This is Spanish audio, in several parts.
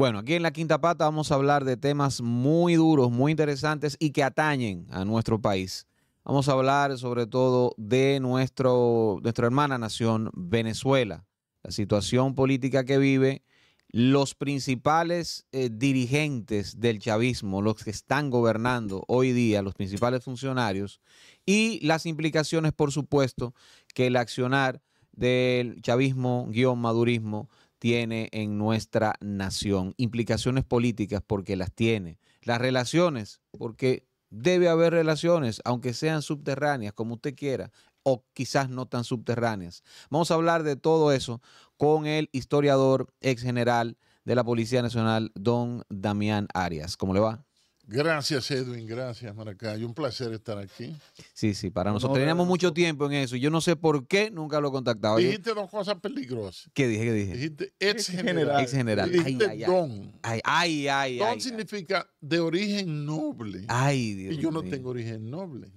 Bueno, aquí en la quinta pata vamos a hablar de temas muy duros, muy interesantes y que atañen a nuestro país. Vamos a hablar sobre todo de nuestro, nuestra hermana nación, Venezuela, la situación política que vive, los principales eh, dirigentes del chavismo, los que están gobernando hoy día, los principales funcionarios, y las implicaciones, por supuesto, que el accionar del chavismo-madurismo tiene en nuestra nación. Implicaciones políticas porque las tiene. Las relaciones porque debe haber relaciones, aunque sean subterráneas, como usted quiera, o quizás no tan subterráneas. Vamos a hablar de todo eso con el historiador ex general de la Policía Nacional, don Damián Arias. ¿Cómo le va? Gracias, Edwin. Gracias, Maracayo. Un placer estar aquí. Sí, sí, para nosotros. Teníamos mucho tiempo en eso. Yo no sé por qué nunca lo he contactado. Dijiste dos cosas peligrosas. ¿Qué dije? ¿Qué dije? Dijiste ex general. Ex general. Dijiste ay, ay, don. Ay, ay, ay. Don significa de origen noble. Ay, Dios Y yo no tengo origen noble.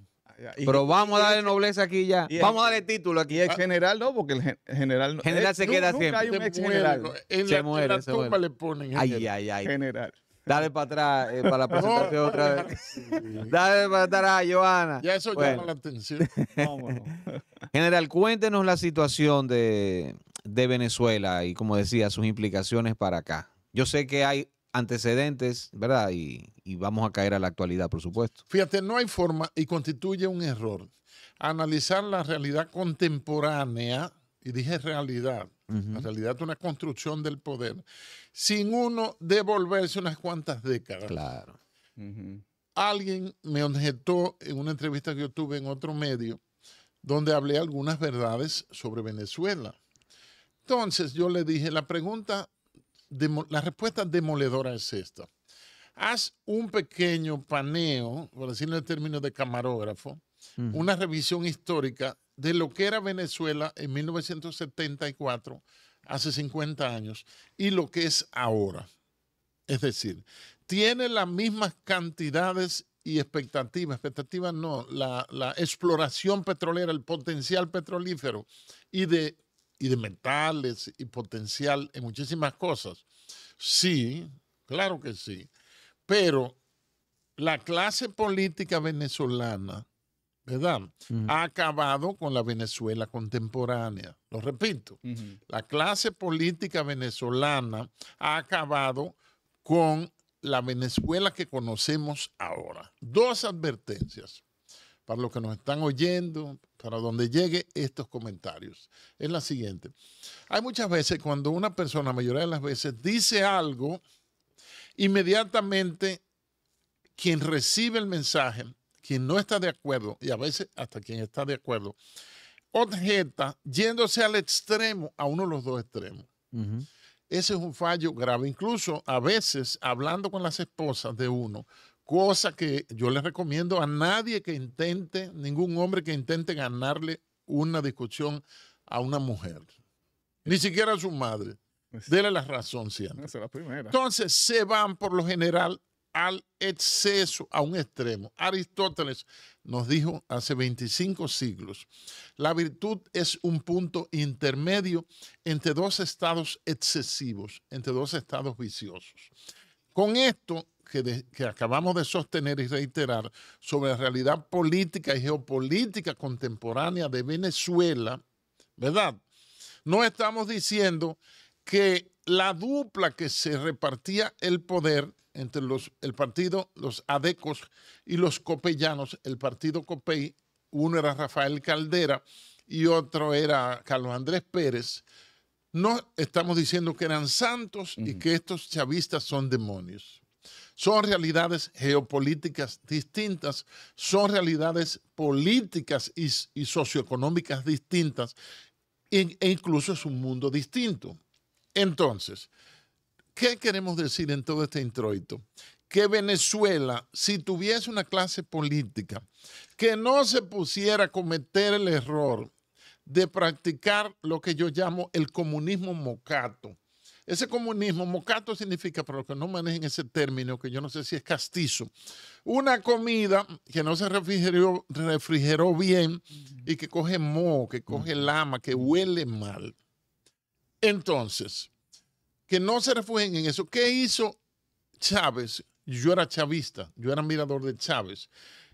Pero vamos a darle nobleza aquí ya. Vamos a darle título aquí. ex general no, porque el general General eh, se queda siempre. Hay un exgeneral, se muere, se muere. le ponen general. Ay, ay, ay. General. Dale para atrás eh, para la presentación otra vez. Dale para atrás, Joana. Ya eso llama la atención. General, cuéntenos la situación de, Venezuela y, como decía, sus implicaciones para acá. Yo sé que hay antecedentes, ¿verdad? Y, y, vamos a caer a la actualidad, por supuesto. Fíjate, no hay forma y constituye un error. Analizar la realidad contemporánea, y dije realidad, en realidad, una construcción del poder, sin uno devolverse unas cuantas décadas. Claro. Alguien me objetó en una entrevista que yo tuve en otro medio, donde hablé algunas verdades sobre Venezuela. Entonces yo le dije, la pregunta, la respuesta demoledora es esta. Haz un pequeño paneo, por decirlo en términos de camarógrafo, una revisión histórica de lo que era Venezuela en 1974, hace 50 años, y lo que es ahora. Es decir, tiene las mismas cantidades y expectativas, expectativas no, la, exploración petrolera, el potencial petrolífero y de, y de metales y potencial en muchísimas cosas. Sí, claro que sí, pero la clase política venezolana ¿verdad? Ha acabado con la Venezuela contemporánea. Lo repito, la clase política venezolana ha acabado con la Venezuela que conocemos ahora. Dos advertencias para los que nos están oyendo, para donde lleguen estos comentarios. Es la siguiente. Hay muchas veces cuando una persona, la mayoría de las veces, dice algo, inmediatamente quien recibe el mensaje quien no está de acuerdo y a veces hasta quien está de acuerdo, objeta yéndose al extremo, a uno de los dos extremos. Ese es un fallo grave. Incluso a veces, hablando con las esposas de uno, cosa que yo les recomiendo a nadie que intente, ningún hombre que intente ganarle una discusión a una mujer, ni siquiera a su madre. Dele la razón siempre. Esa es la primera. Entonces se van por lo general al exceso, a un extremo. Aristóteles nos dijo hace 25 siglos, la virtud es un punto intermedio entre dos estados excesivos, entre dos estados viciosos. Con esto que, que acabamos de sostener y reiterar sobre la realidad política y geopolítica contemporánea de Venezuela, ¿verdad? No estamos diciendo que la dupla que se repartía el poder entre los, el partido, los adecos y los copellanos. El partido copey, uno era Rafael Caldera y otro era Carlos Andrés Pérez. No estamos diciendo que eran santos y que estos chavistas son demonios. Son realidades geopolíticas distintas, son realidades políticas y, socioeconómicas distintas e, e incluso es un mundo distinto. Entonces, ¿Qué queremos decir en todo este introito? Que Venezuela, si tuviese una clase política que no se pusiera a cometer el error de practicar lo que yo llamo el comunismo mocato, ese comunismo, mocato significa, para los que no manejen ese término, que yo no sé si es castizo, una comida que no se refrigeró, bien y que coge moho, que coge lama, que huele mal. Entonces, que no se refugien en eso. ¿Qué hizo Chávez? Yo era chavista, yo era mirador de Chávez.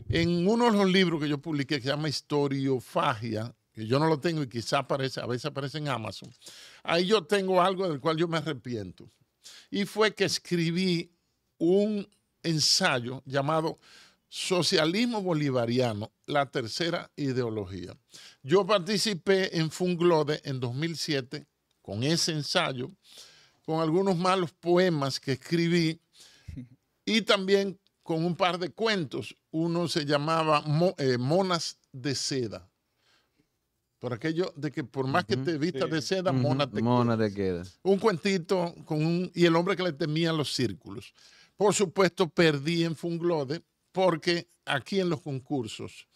En uno de los libros que yo publiqué, que se llama Historiofagia, que yo no lo tengo y quizá aparece, a veces aparece en Amazon, ahí yo tengo algo del cual yo me arrepiento. Y fue que escribí un ensayo llamado Socialismo Bolivariano, la tercera ideología. Yo participé en Funglode en 2007 con ese ensayo con algunos malos poemas que escribí y también con un par de cuentos. Uno se llamaba eh, Monas de seda. Por aquello de que por más que te vistas de seda, mona te mona queda. Un cuentito con y el hombre que le temía los círculos. Por supuesto, perdí en Funglode porque aquí en los concursos,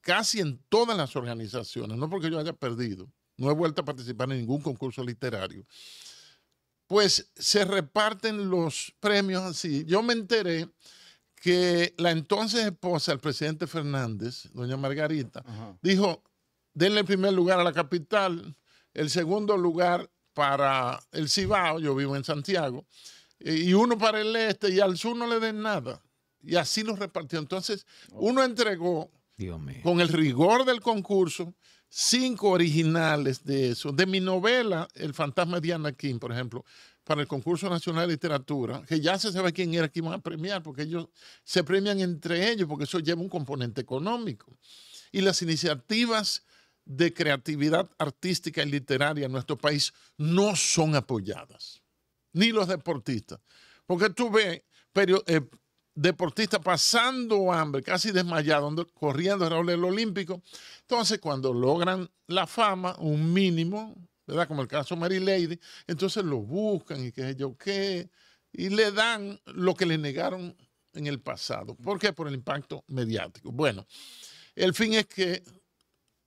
casi en todas las organizaciones, no porque yo haya perdido, no he vuelto a participar en ningún concurso literario, pues se reparten los premios así. Yo me enteré que la entonces esposa del presidente Fernández, doña Margarita, dijo, denle el primer lugar a la capital, el segundo lugar para el Cibao, yo vivo en Santiago, eh, y uno para el este, y al sur no le den nada. Y así los repartió. Entonces, uno entregó con el rigor del concurso cinco originales de eso. De mi novela, El fantasma de Diana King, por ejemplo, para el concurso nacional de literatura, que ya se sabe quién era que iban a premiar, porque ellos se premian entre ellos, porque eso lleva un componente económico. Y las iniciativas de creatividad artística y literaria en nuestro país no son apoyadas, ni los deportistas. Porque tú ves pero, eh, Deportista pasando hambre, casi desmayado, corriendo en del Olímpico. Entonces, cuando logran la fama, un mínimo, ¿verdad? Como el caso de Mary Lady, entonces lo buscan y qué sé yo qué, y le dan lo que le negaron en el pasado. ¿Por qué? Por el impacto mediático. Bueno, el fin es que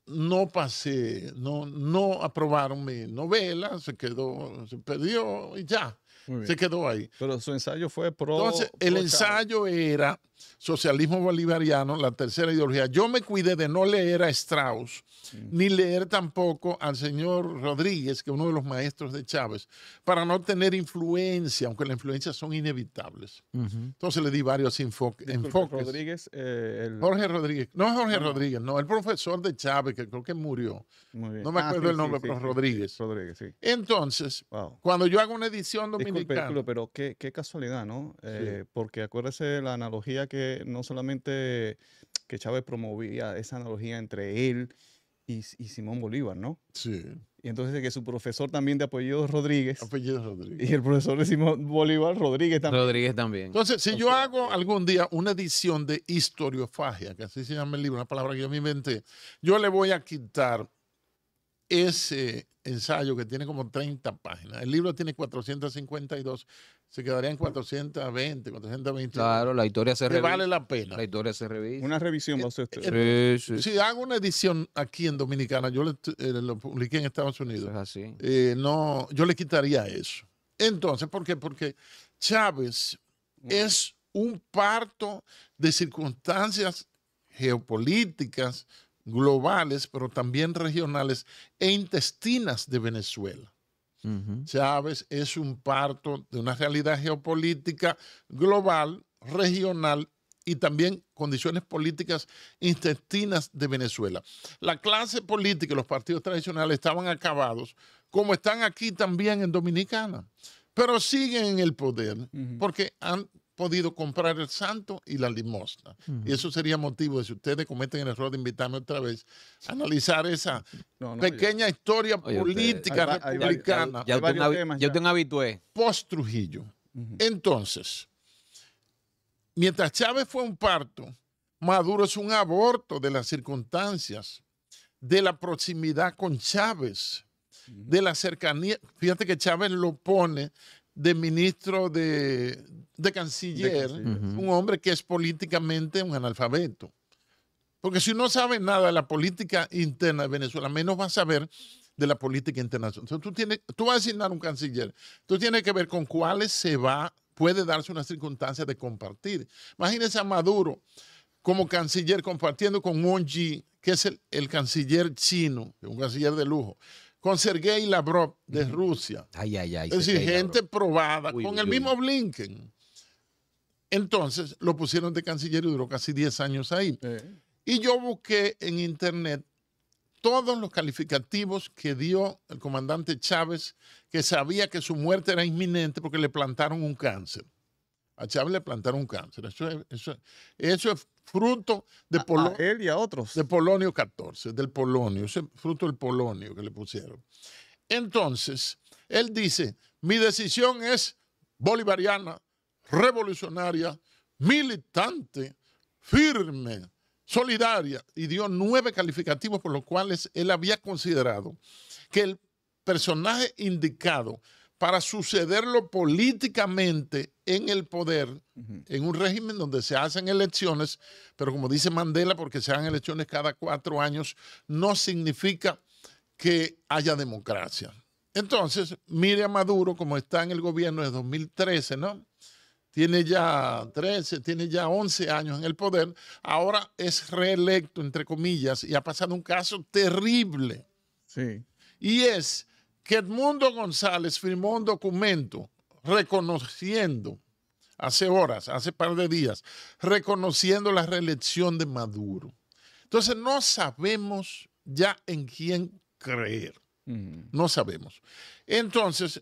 no pasé, no, no aprobaron mi novela, se quedó, se perdió y ya. Se quedó ahí. Pero su ensayo fue pro. Entonces, el ensayo era socialismo bolivariano, la tercera ideología. Yo me cuidé de no leer a Strauss, mm. ni leer tampoco al señor Rodríguez, que es uno de los maestros de Chávez, para no tener influencia, aunque las influencias son inevitables. Entonces le di varios enfoques. Rodríguez, eh, Jorge Rodríguez. No Jorge Rodríguez, no, el profesor de Chávez, que creo que murió. No me ah, acuerdo el nombre, pero Rodríguez. Rodríguez, sí. Entonces, cuando yo hago una edición dominicana, pero qué, casualidad, ¿no? Eh, porque acuérdese la analogía que no solamente que Chávez promovía, esa analogía entre él y, Simón Bolívar, ¿no? Sí. Y entonces que su profesor también de apellido Rodríguez. Apellido Rodríguez. Y el profesor de Simón Bolívar, Rodríguez también. Rodríguez también. Entonces, si yo hago algún día una edición de historiofagia, que así se llama el libro, una palabra que yo me inventé, yo le voy a quitar ese ensayo que tiene como 30 páginas, el libro tiene 452, se quedaría en 420, 420. Claro, la historia se revisa. vale la pena. La historia se revisa. Una revisión va usted. Eh, sí, eh, sí. Si hago una edición aquí en Dominicana, yo eh, lo publiqué en Estados Unidos. así. no, yo le quitaría eso. Entonces, ¿por qué? Porque Chávez es un parto de circunstancias geopolíticas, globales, pero también regionales e intestinas de Venezuela. Chávez es un parto de una realidad geopolítica global, regional y también condiciones políticas intestinas de Venezuela. La clase política y los partidos tradicionales estaban acabados, como están aquí también en Dominicana, pero siguen en el poder porque han podido comprar el santo y la limosna. Y eso sería motivo de si ustedes cometen el error de invitarme otra vez a analizar esa pequeña historia política republicana. Yo habitué. Post Trujillo. Entonces, mientras Chávez fue un parto, Maduro es un aborto de las circunstancias, de la proximidad con Chávez, de la cercanía. Fíjate que Chávez lo pone de ministro de, canciller, un hombre que es políticamente un analfabeto. Porque si no sabe nada de la política interna de Venezuela, menos va a saber de la política internacional. tú, tú vas a asignar un canciller. Tú tienes que ver con cuáles se va, puede darse una circunstancia de compartir. Imagínense a Maduro como canciller compartiendo con Wang Yi, que es el, el canciller chino, un canciller de lujo con Sergei Lavrov de Rusia. es decir, gente probada, con el mismo Blinken. Entonces lo pusieron de canciller y duró casi 10 años ahí. Y yo busqué en internet todos los calificativos que dio el comandante Chávez, que sabía que su muerte era inminente porque le plantaron un cáncer a Chávez le plantaron un cáncer. Eso es, fruto de Polonio. y otros. De Polonio 14, del Polonio. Eso es fruto del Polonio que le pusieron. Entonces, él dice: Mi decisión es bolivariana, revolucionaria, militante, firme, solidaria. Y dio nueve calificativos por los cuales él había considerado que el personaje indicado para sucederlo políticamente en el poder, en un régimen donde se hacen elecciones, pero como dice Mandela, porque se hacen elecciones cada cuatro años, no significa que haya democracia. Entonces, mire a Maduro como está en el gobierno de 2013, ¿no? Tiene ya 13, tiene ya 11 años en el poder, ahora es reelecto, entre comillas, y ha pasado un caso terrible. Sí. Y es que Edmundo González firmó un documento reconociendo, hace horas, hace par de días, reconociendo la reelección de Maduro. Entonces no sabemos ya en quién creer. No sabemos. Entonces,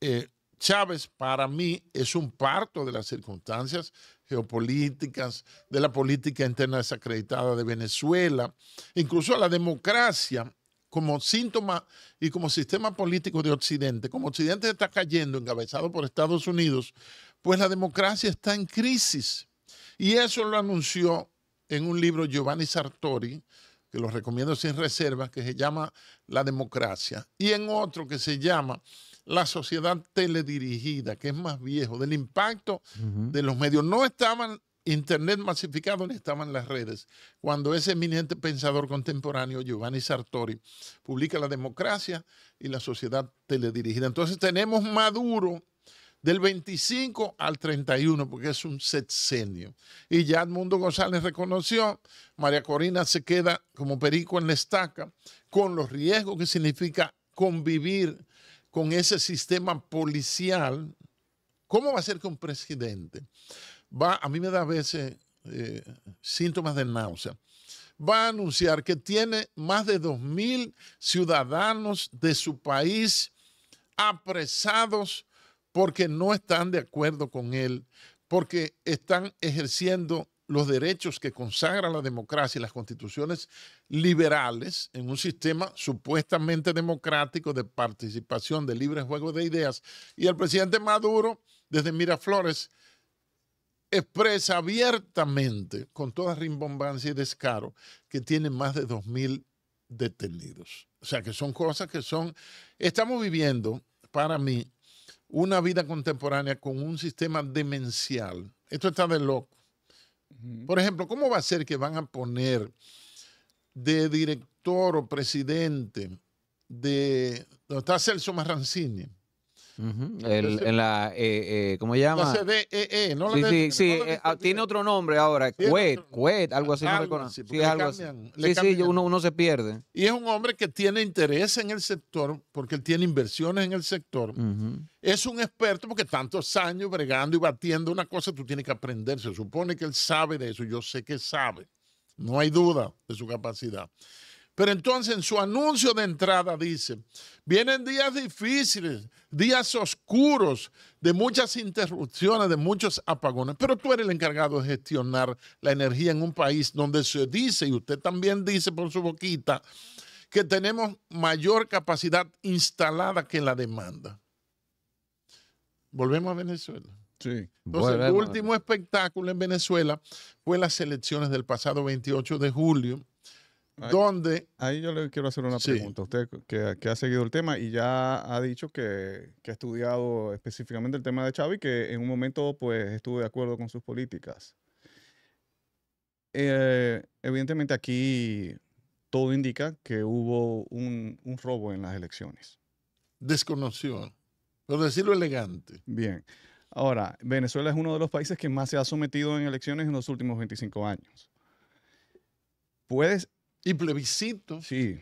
eh, Chávez para mí es un parto de las circunstancias geopolíticas, de la política interna desacreditada de Venezuela, incluso la democracia como síntoma y como sistema político de Occidente, como Occidente está cayendo encabezado por Estados Unidos, pues la democracia está en crisis. Y eso lo anunció en un libro Giovanni Sartori, que lo recomiendo sin reservas, que se llama La democracia, y en otro que se llama La sociedad teledirigida, que es más viejo, del impacto de los medios. No estaban Internet masificado donde estaban las redes. Cuando ese eminente pensador contemporáneo, Giovanni Sartori, publica La democracia y la sociedad teledirigida. Entonces tenemos Maduro del 25 al 31, porque es un sexenio. Y ya Edmundo González reconoció, María Corina se queda como perico en la estaca, con los riesgos que significa convivir con ese sistema policial. ¿Cómo va a ser que un presidente a mí me da a veces eh, síntomas de náusea, va a anunciar que tiene más de 2.000 ciudadanos de su país apresados porque no están de acuerdo con él, porque están ejerciendo los derechos que consagra la democracia y las constituciones liberales en un sistema supuestamente democrático de participación, de libre juego de ideas. Y el presidente Maduro, desde Miraflores, expresa abiertamente, con toda rimbombancia y descaro, que tiene más de 2.000 detenidos. O sea, que son cosas que son... Estamos viviendo, para mí, una vida contemporánea con un sistema demencial. Esto está de loco. Por ejemplo, ¿cómo va a ser que van a poner de director o presidente de... ¿Dónde está Celso Marrancini? en la, eh, eh, ¿cómo se llama? Eh, eh, ¿no? sí, sí, ah, tiene otro nombre ahora, Cuet, algo así, no sí, algo Sí, sí, uno, se pierde. Y es un hombre que tiene interés en el sector, porque él tiene inversiones en el sector. Es un experto porque tantos años bregando y batiendo una cosa, tú tienes que aprender. Se supone que él sabe de eso, yo sé que sabe. No hay duda de su capacidad. Pero entonces en su anuncio de entrada dice, vienen días difíciles, días oscuros, de muchas interrupciones, de muchos apagones, pero tú eres el encargado de gestionar la energía en un país donde se dice, y usted también dice por su boquita, que tenemos mayor capacidad instalada que la demanda. Volvemos a Venezuela. Sí. Entonces, el último espectáculo en Venezuela fue las elecciones del pasado 28 de julio donde... Ahí yo le quiero hacer una pregunta. Usted que, ha seguido el tema y ya ha dicho que, ha estudiado específicamente el tema de Chávez, que en un momento pues estuvo de acuerdo con sus políticas. Eh, evidentemente aquí todo indica que hubo un, robo en las elecciones. Desconoció, por decirlo elegante. Bien. Ahora, Venezuela es uno de los países que más se ha sometido en elecciones en los últimos 25 años. ¿Puedes y plebiscito. Sí.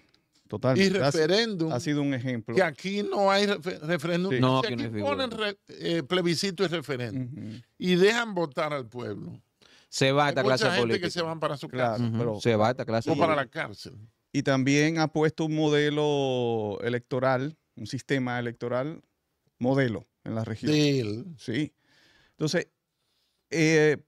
Total. Y referéndum. Ha sido un ejemplo. Que aquí no hay referéndum. No, aquí ponen eh, plebiscito y referéndum. Y dejan votar al pueblo. Se va esta clase política. que se van para su casa. se va esta clase O para la cárcel. Y también ha puesto un modelo electoral, un sistema electoral modelo en la región. Sí. Entonces, eh,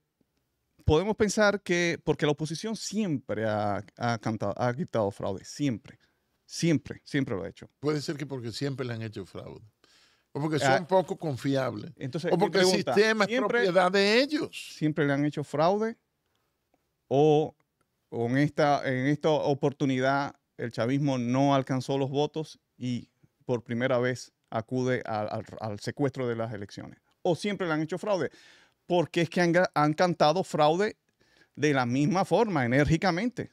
podemos pensar que, porque la oposición siempre ha, ha, cantado, ha quitado fraude, siempre, siempre, siempre lo ha hecho. Puede ser que porque siempre le han hecho fraude. O porque ah, son poco confiables. o porque el sistema es propiedad de ellos. Siempre le han hecho fraude. O, en, esta, en esta oportunidad el chavismo no alcanzó los votos y por primera vez acude al secuestro de las elecciones. O siempre le han hecho fraude porque es que han, cantado fraude de la misma forma, enérgicamente.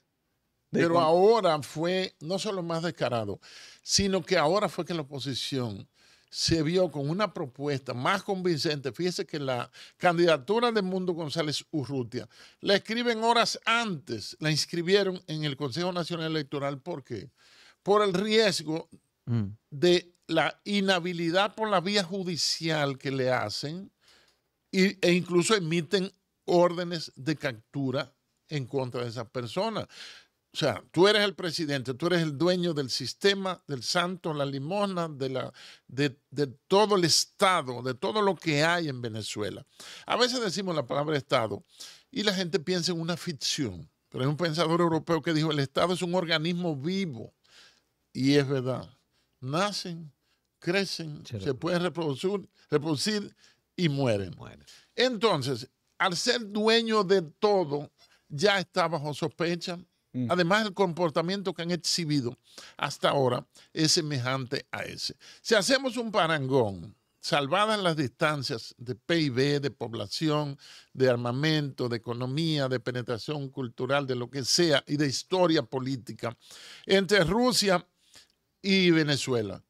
Pero ahora fue no solo más descarado, sino que ahora fue que la oposición se vio con una propuesta más convincente. Fíjese que la candidatura de Mundo González Urrutia la escriben horas antes, la inscribieron en el Consejo Nacional Electoral. ¿Por qué? Por el riesgo mm. de la inhabilidad por la vía judicial que le hacen y, e incluso emiten órdenes de captura en contra de esas personas. O sea, tú eres el presidente, tú eres el dueño del sistema, del santo, la limosna, de, la, de, todo el Estado, de todo lo que hay en Venezuela. A veces decimos la palabra Estado y la gente piensa en una ficción, pero hay un pensador europeo que dijo, el Estado es un organismo vivo. Y es verdad, nacen, crecen, se pueden reproducir y mueren. Entonces, al ser dueño de todo, ya está bajo sospecha. Mm. Además, el comportamiento que han exhibido hasta ahora es semejante a ese. Si hacemos un parangón, salvadas las distancias de PIB, de población, de armamento, de economía, de penetración cultural, de lo que sea, y de historia política, entre Rusia y Venezuela.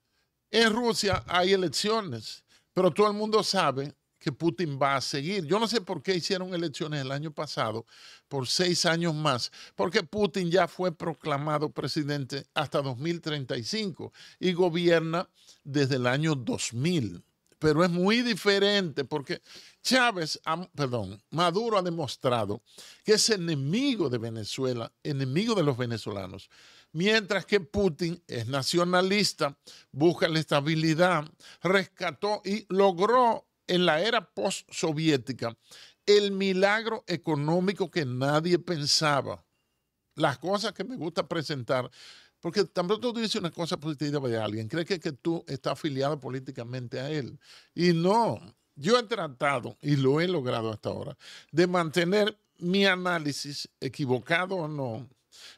En Rusia hay elecciones, pero todo el mundo sabe que Putin va a seguir. Yo no sé por qué hicieron elecciones el año pasado por seis años más, porque Putin ya fue proclamado presidente hasta 2035 y gobierna desde el año 2000. Pero es muy diferente porque Chávez, perdón, Maduro ha demostrado que es enemigo de Venezuela, enemigo de los venezolanos mientras que Putin es nacionalista, busca la estabilidad, rescató y logró en la era postsoviética el milagro económico que nadie pensaba. Las cosas que me gusta presentar, porque también tú dices una cosa positiva de alguien, crees que, tú estás afiliado políticamente a él. Y no, yo he tratado, y lo he logrado hasta ahora, de mantener mi análisis, equivocado o no,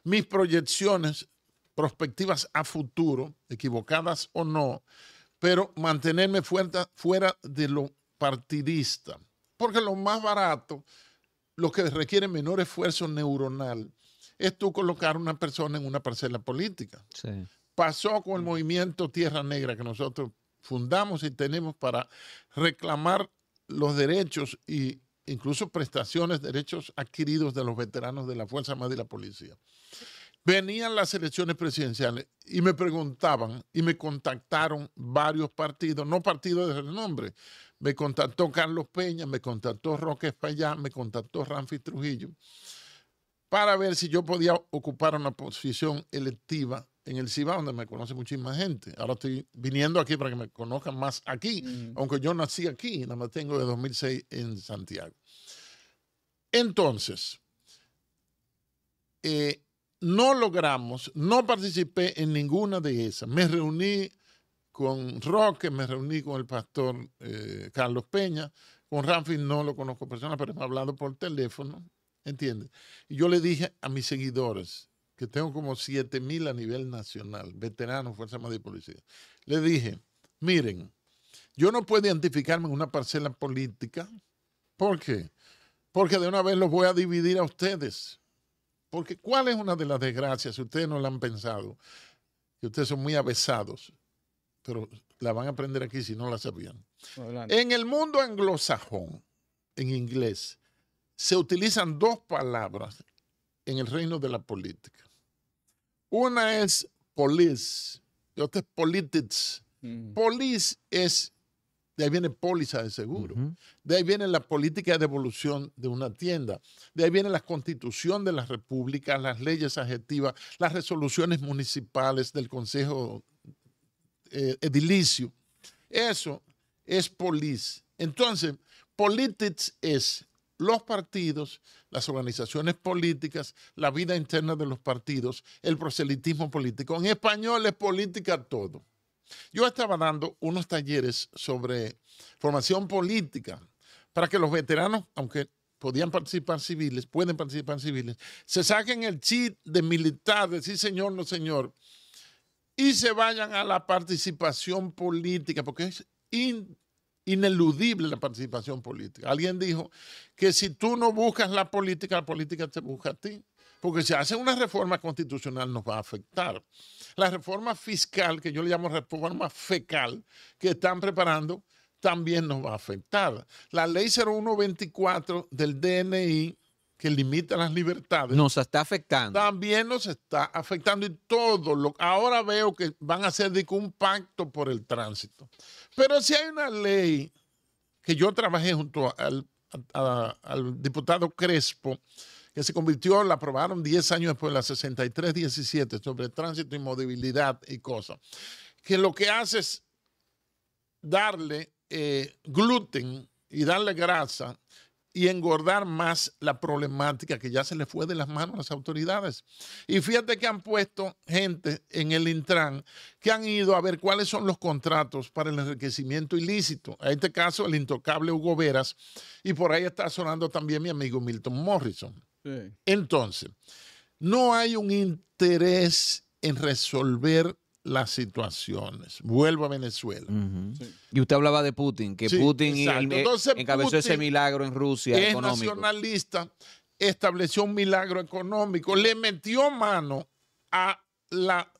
mis proyecciones, prospectivas a futuro, equivocadas o no, pero mantenerme fuera de lo partidista, porque lo más barato, lo que requiere menor esfuerzo neuronal, es tú colocar a una persona en una parcela política. Pasó con el movimiento Tierra Negra que nosotros fundamos y tenemos para reclamar los derechos e incluso prestaciones, derechos adquiridos de los veteranos de la Fuerza Armada y la Policía. Venían las elecciones presidenciales y me preguntaban y me contactaron varios partidos, no partidos de renombre, me contactó Carlos Peña, me contactó Roque españa, me contactó Ramfi Trujillo, para ver si yo podía ocupar una posición electiva en el Ciba, donde me conoce muchísima gente. Ahora estoy viniendo aquí para que me conozcan más aquí, mm. aunque yo nací aquí, nada más tengo de 2006 en Santiago. Entonces, eh, no logramos, no participé en ninguna de esas. Me reuní con Roque me reuní con el pastor eh, Carlos Peña, con Ramfis no lo conozco personal, pero hemos hablado por teléfono, ¿entiendes? Y yo le dije a mis seguidores, que tengo como 7 mil a nivel nacional, veteranos, Fuerza Armada y Policía, le dije, miren, yo no puedo identificarme en una parcela política, ¿por qué? Porque de una vez los voy a dividir a ustedes. Porque ¿cuál es una de las desgracias, si ustedes no la han pensado? Que ustedes son muy avesados pero la van a aprender aquí si no la sabían. En el mundo anglosajón, en inglés, se utilizan dos palabras en el reino de la política. Una es police y otra es politics. Mm. Police es, de ahí viene póliza de seguro, de ahí viene la política de devolución de una tienda, de ahí viene la constitución de la república, las leyes adjetivas, las resoluciones municipales del Consejo eh, edilicio. Eso es polis. Entonces, politics es los partidos, las organizaciones políticas, la vida interna de los partidos, el proselitismo político. En español es política todo. Yo estaba dando unos talleres sobre formación política para que los veteranos, aunque podían participar civiles, pueden participar civiles, se saquen el chip de militar, sí señor, no señor, y se vayan a la participación política, porque es ineludible la participación política. Alguien dijo que si tú no buscas la política, la política te busca a ti. Porque si hacen una reforma constitucional nos va a afectar. La reforma fiscal, que yo le llamo reforma fecal, que están preparando, también nos va a afectar. La ley 0124 del DNI que limita las libertades. Nos está afectando. También nos está afectando y todo lo ahora veo que van a hacer un pacto por el tránsito. Pero si hay una ley que yo trabajé junto al, diputado Crespo, que se convirtió, la aprobaron 10 años después, la 6317, sobre tránsito y movilidad y cosas, que lo que hace es darle eh, gluten y darle grasa y engordar más la problemática que ya se le fue de las manos a las autoridades. Y fíjate que han puesto gente en el Intran que han ido a ver cuáles son los contratos para el enriquecimiento ilícito. En este caso, el intocable Hugo Veras, y por ahí está sonando también mi amigo Milton Morrison. Entonces, no hay un interés en resolver las situaciones. Vuelvo a Venezuela. Y usted hablaba de Putin, que Putin encabezó ese milagro en Rusia. Es nacionalista, estableció un milagro económico, le metió mano a la,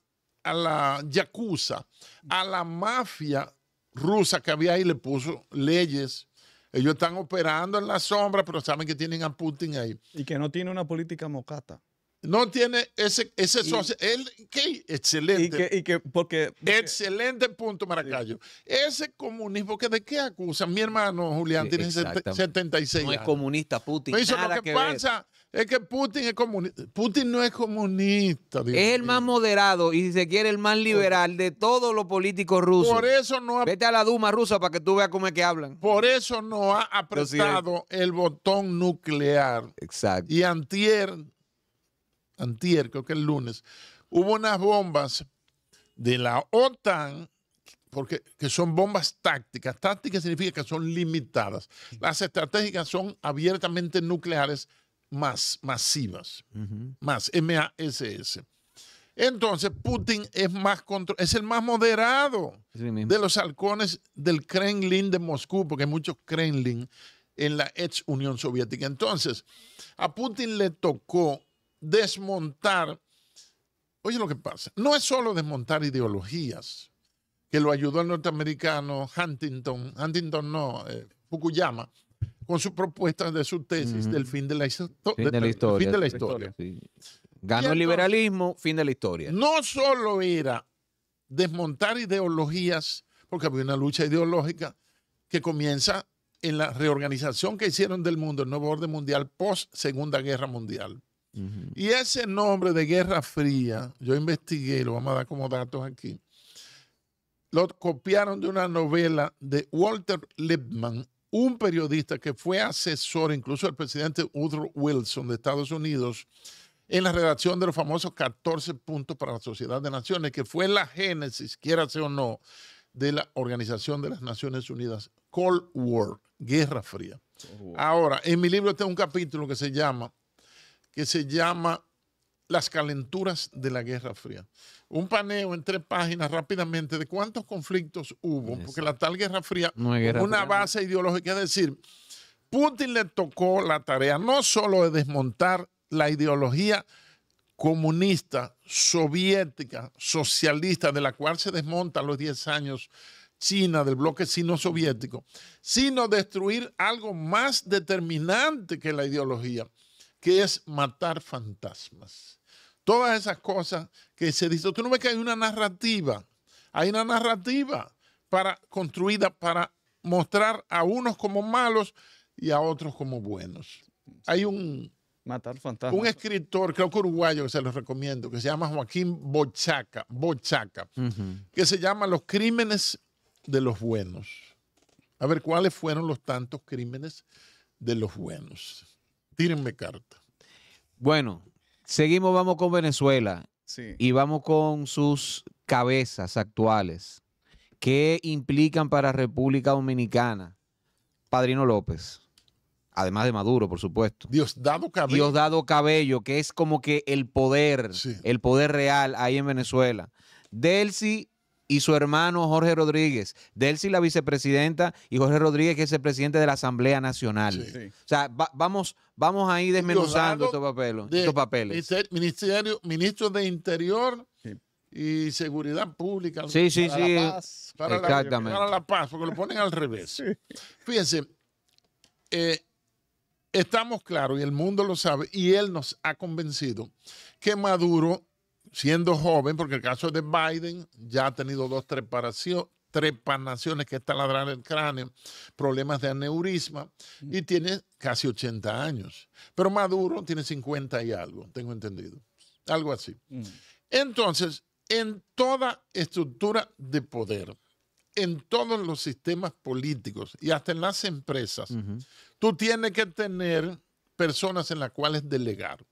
a la yakuza, a la mafia rusa que había ahí, le puso leyes. Ellos están operando en la sombra, pero saben que tienen a Putin ahí. Y que no tiene una política mocata. No tiene ese, ese socio. Él, ¿qué? Excelente. Y porque, Excelente punto, Maracayo. Ese comunismo, que ¿de qué acusan? Mi hermano Julián tiene 76 años. No es comunista Putin. Eso, lo que, pasa es que Putin es comunista. Putin no es comunista. es el más moderado y, si se quiere, el más liberal de todos los políticos rusos. Vete a la Duma rusa para que tú veas cómo es que hablan. Por eso no ha apretado el botón nuclear. Exacto. Y antier antier, creo que el lunes, hubo unas bombas de la OTAN, porque que son bombas tácticas. Tácticas significa que son limitadas. Las estratégicas son abiertamente nucleares más masivas, más MASS. Entonces Putin es más control, es el más moderado de los halcones del Kremlin de Moscú, porque hay muchos Kremlin en la ex Unión Soviética. Entonces, a Putin le tocó desmontar. Oye lo que pasa, no es solo desmontar ideologías, que lo ayudó el norteamericano Huntington, Huntington no, eh, Fukuyama, con su propuesta de su tesis del fin de la, historia. Fin de la historia. Ganó el liberalismo, fin de la historia. No solo era desmontar ideologías, porque había una lucha ideológica que comienza en la reorganización que hicieron del mundo, el nuevo orden mundial post Segunda Guerra Mundial, y ese nombre de Guerra Fría, yo investigué, lo vamos a dar como datos aquí, lo copiaron de una novela de Walter Lippmann, un periodista que fue asesor incluso del presidente Woodrow Wilson de Estados Unidos en la redacción de los famosos 14 puntos para la Sociedad de Naciones, que fue la génesis, quiera sea o no, de la Organización de las Naciones Unidas, Cold War, Guerra Fría. Ahora, en mi libro tengo un capítulo que se llama que se llama Las calenturas de la Guerra Fría. Un paneo en tres páginas rápidamente de cuántos conflictos hubo, porque la tal Guerra Fría, no una base ideológica, es decir, Putin le tocó la tarea no solo de desmontar la ideología comunista, soviética, socialista, de la cual se desmonta a los 10 años China, del bloque sino-soviético, sino destruir algo más determinante que la ideología, que es matar fantasmas. Todas esas cosas que se dicen. Tú no ves que hay una narrativa. Hay una narrativa para, construida para mostrar a unos como malos y a otros como buenos. Hay un, Matar fantasmas. Un escritor, creo que uruguayo, que se los recomiendo, que se llama Joaquín Bochaca, Bochaca que se llama Los Crímenes de los Buenos. A ver, ¿cuáles fueron los tantos crímenes de los buenos? Tírenme carta. Bueno, seguimos, vamos con Venezuela. Y vamos con sus cabezas actuales. ¿Qué implican para República Dominicana? Padrino López. Además de Maduro, por supuesto. dado Cabello. dado Cabello, que es como que el poder, el poder real ahí en Venezuela. Delcy y su hermano Jorge Rodríguez. Delcy la vicepresidenta y Jorge Rodríguez que es el presidente de la Asamblea Nacional. O sea, vamos, vamos a ir desmenuzando estos papeles. papeles. Ministerio, ministro de Interior y Seguridad Pública. Sí, sí, para La paz, para, La, paz, porque lo ponen al revés. Fíjense, eh, estamos claros y el mundo lo sabe y él nos ha convencido que Maduro siendo joven, porque el caso de Biden ya ha tenido dos trepanaciones que está ladrando el cráneo, problemas de aneurisma y mm. tiene casi 80 años. Pero Maduro tiene 50 y algo, tengo entendido. Algo así. Mm. Entonces, en toda estructura de poder, en todos los sistemas políticos y hasta en las empresas, tú tienes que tener personas en las cuales delegar.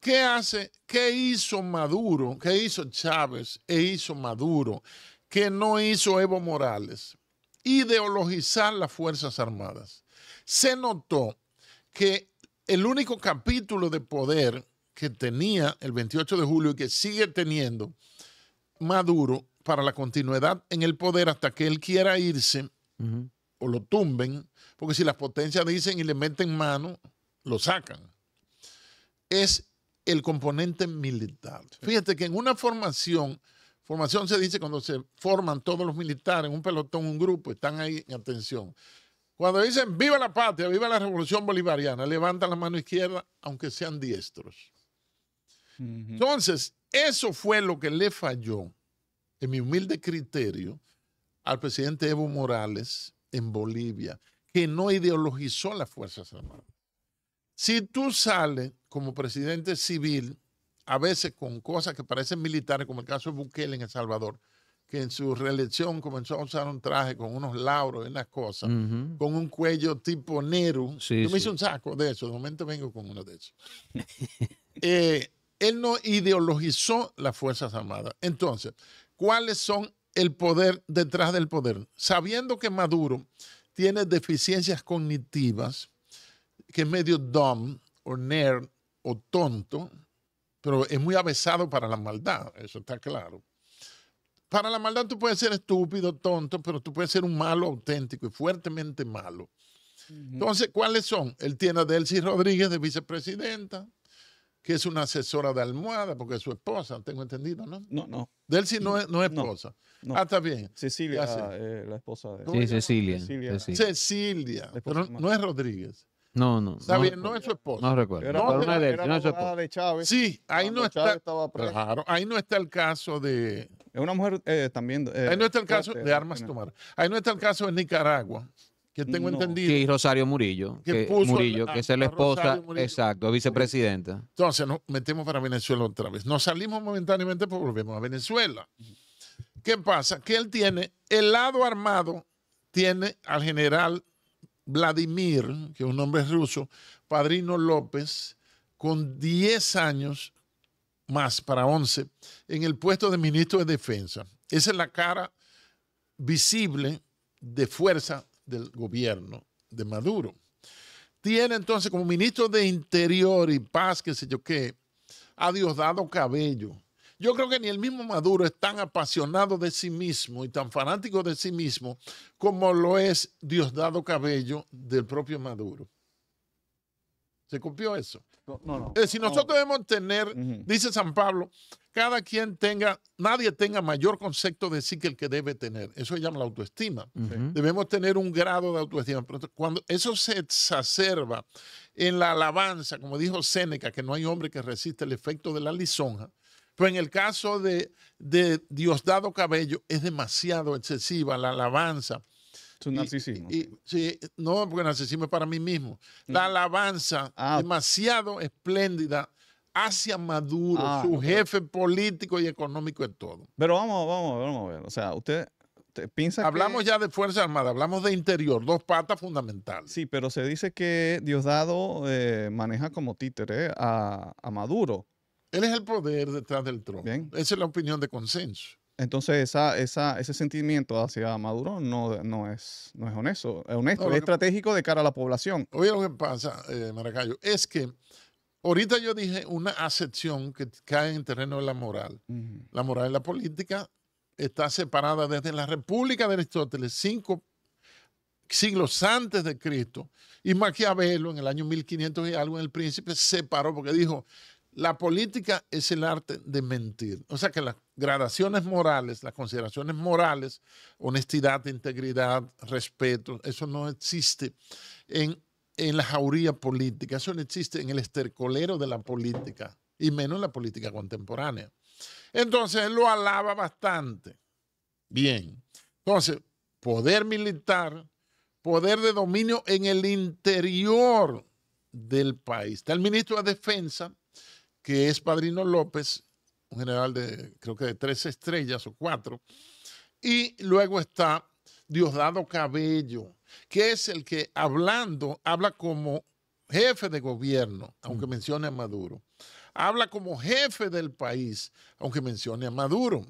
¿Qué hace? hizo Maduro? ¿Qué hizo Chávez e hizo Maduro? ¿Qué no hizo Evo Morales? Ideologizar las Fuerzas Armadas. Se notó que el único capítulo de poder que tenía el 28 de julio y que sigue teniendo Maduro para la continuidad en el poder hasta que él quiera irse o lo tumben, porque si las potencias dicen y le meten mano, lo sacan. Es el componente militar. Fíjate que en una formación, formación se dice cuando se forman todos los militares, un pelotón, un grupo, están ahí en atención. Cuando dicen viva la patria, viva la revolución bolivariana, levantan la mano izquierda, aunque sean diestros. Entonces, eso fue lo que le falló, en mi humilde criterio, al presidente Evo Morales en Bolivia, que no ideologizó las Fuerzas Armadas. Si tú sales como presidente civil, a veces con cosas que parecen militares, como el caso de Bukele en El Salvador, que en su reelección comenzó a usar un traje con unos lauros y unas cosas, con un cuello tipo Nero. Yo me hice un saco de eso, de momento vengo con uno de esos. Eh, él no ideologizó las Fuerzas Armadas. Entonces, ¿cuáles son el poder detrás del poder? Sabiendo que Maduro tiene deficiencias cognitivas, que es medio dumb o nerd o tonto, pero es muy avesado para la maldad, eso está claro. Para la maldad tú puedes ser estúpido, tonto, pero tú puedes ser un malo auténtico y fuertemente malo. Entonces, ¿cuáles son? Él tiene a Delcy Rodríguez de vicepresidenta, que es una asesora de almohada, porque es su esposa, tengo entendido, ¿no? No, no. Delcy no, es, no es esposa. Ah, está bien. Cecilia, eh, la esposa de... Sí, Cecilia. Cecilia. Cecilia. Pero no es Rodríguez. No, no. Está no, bien, no es su esposa. No recuerdo. Era, no, una de, no es su Sí, ahí no está. Claro, ahí no está el caso de. Es una mujer eh, también. Eh, ahí no está el caso de armas tomar. Ahí no está el caso de Nicaragua que tengo entendido. Sí, Rosario Murillo, que, Murillo, que es la esposa, exacto, vicepresidenta. Entonces nos metemos para Venezuela otra vez. Nos salimos momentáneamente, pero pues volvemos a Venezuela. ¿Qué pasa? Que él tiene, el lado armado tiene al general Vladimir, que es un nombre ruso, Padrino López, con 10 años más para 11 en el puesto de ministro de Defensa. Esa es la cara visible de fuerza del gobierno de Maduro. Tiene entonces como ministro de Interior y Paz, que sé yo qué, a Diosdado Cabello, yo creo que ni el mismo Maduro es tan apasionado de sí mismo y tan fanático de sí mismo como lo es Diosdado Cabello del propio Maduro. ¿Se cumplió eso? No, no, nosotros debemos tener, dice San Pablo, cada quien tenga, nadie tenga mayor concepto de sí que el que debe tener. Eso se llama la autoestima. Debemos tener un grado de autoestima. Pero cuando eso se exacerba en la alabanza, como dijo Séneca, que no hay hombre que resista el efecto de la lisonja, pero en el caso de, Diosdado Cabello es demasiado excesiva la alabanza. Es un narcisismo. sí, no, porque narcisismo es para mí mismo. Mm. La alabanza ah, demasiado espléndida hacia Maduro, ah, su jefe político y económico en todo. Pero vamos, vamos, vamos a ver. O sea, usted, piensa piensa Hablamos ya de Fuerza Armada, hablamos de interior, dos patas fundamentales. Sí, pero se dice que Diosdado eh, maneja como títere a Maduro. Él es el poder detrás del trono. Esa es la opinión de consenso. Entonces, ese sentimiento hacia Maduro no, es, no es honesto, es, estratégico de cara a la población. Oye, lo que pasa, eh, Maracayo, es que ahorita yo dije una acepción que cae en terreno de la moral. La moral y la política está separada desde la República de Aristóteles, cinco siglos antes de Cristo, y Maquiavelo en el año 1500 y algo en El Príncipe separó porque dijo, la política es el arte de mentir. O sea que las gradaciones morales, las consideraciones morales, honestidad, integridad, respeto, eso no existe en, en la jauría política, eso no existe en el estercolero de la política, y menos en la política contemporánea. Entonces él lo alaba bastante. Bien. Entonces, poder militar, poder de dominio en el interior del país. Está el ministro de Defensa que es Padrino López, un general de creo que de tres estrellas o cuatro. Y luego está Diosdado Cabello, que es el que hablando, habla como jefe de gobierno, aunque mm. mencione a Maduro. Habla como jefe del país, aunque mencione a Maduro.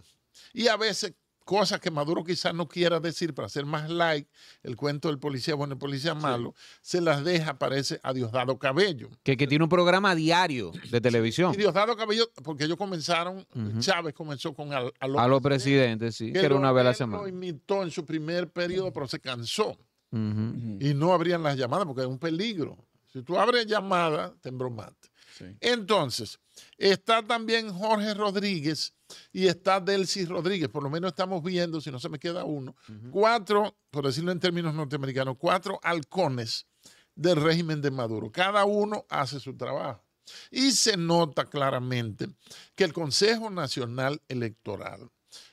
Y a veces cosas que Maduro quizás no quiera decir para hacer más like el cuento del policía bueno, el policía malo, se las deja, parece, a Diosdado Cabello. Que, tiene un programa diario de televisión. Y Diosdado Cabello, porque ellos comenzaron, Chávez comenzó con a, los, presidentes, sí, que, era una vez la semana. Lo imitó en su primer periodo, pero se cansó. Y no abrían las llamadas porque es un peligro. Si tú abres llamadas, te embromaste. Entonces, está también Jorge Rodríguez y está Delcy Rodríguez. Por lo menos estamos viendo, si no se me queda uno, cuatro, por decirlo en términos norteamericanos, cuatro halcones del régimen de Maduro. Cada uno hace su trabajo. Y se nota claramente que el Consejo Nacional Electoral,